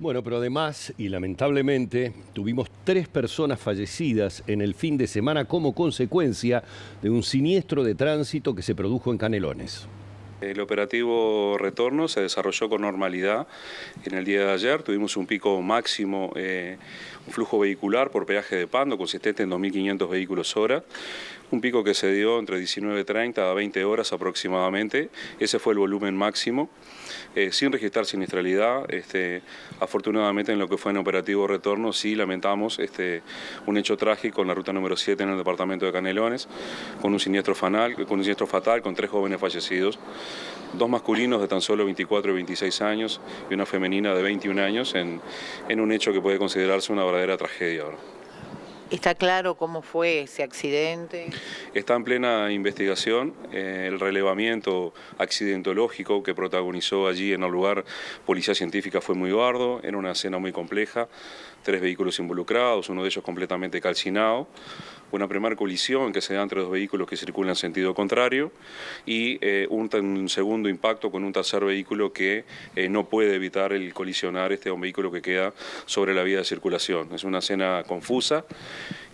Bueno, pero además, y lamentablemente, tuvimos tres personas fallecidas en el fin de semana como consecuencia de un siniestro de tránsito que se produjo en Canelones. El operativo retorno se desarrolló con normalidad en el día de ayer. Tuvimos un pico máximo, eh, un flujo vehicular por peaje de Pando consistente en 2.500 vehículos hora. Un pico que se dio entre 19.30 a 20 horas aproximadamente. Ese fue el volumen máximo, eh, sin registrar siniestralidad. Este, afortunadamente en lo que fue en operativo retorno sí lamentamos este, un hecho trágico en la ruta número 7 en el departamento de Canelones, con un siniestro, con un siniestro fatal, con tres jóvenes fallecidos dos masculinos de tan solo 24 y 26 años y una femenina de 21 años en, en un hecho que puede considerarse una verdadera tragedia ¿Está claro cómo fue ese accidente? Está en plena investigación. Eh, el relevamiento accidentológico que protagonizó allí en el lugar Policía Científica fue muy bardo. Era una escena muy compleja. Tres vehículos involucrados, uno de ellos completamente calcinado una primera colisión que se da entre dos vehículos que circulan en sentido contrario y eh, un, segundo impacto con un tercer vehículo que eh, no puede evitar el colisionar este un vehículo que queda sobre la vía de circulación. Es una escena confusa,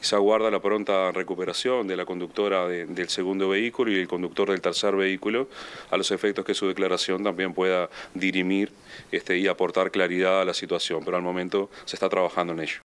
se aguarda la pronta recuperación de la conductora del segundo vehículo y el conductor del tercer vehículo a los efectos que su declaración también pueda dirimir este, y aportar claridad a la situación, pero al momento se está trabajando en ello.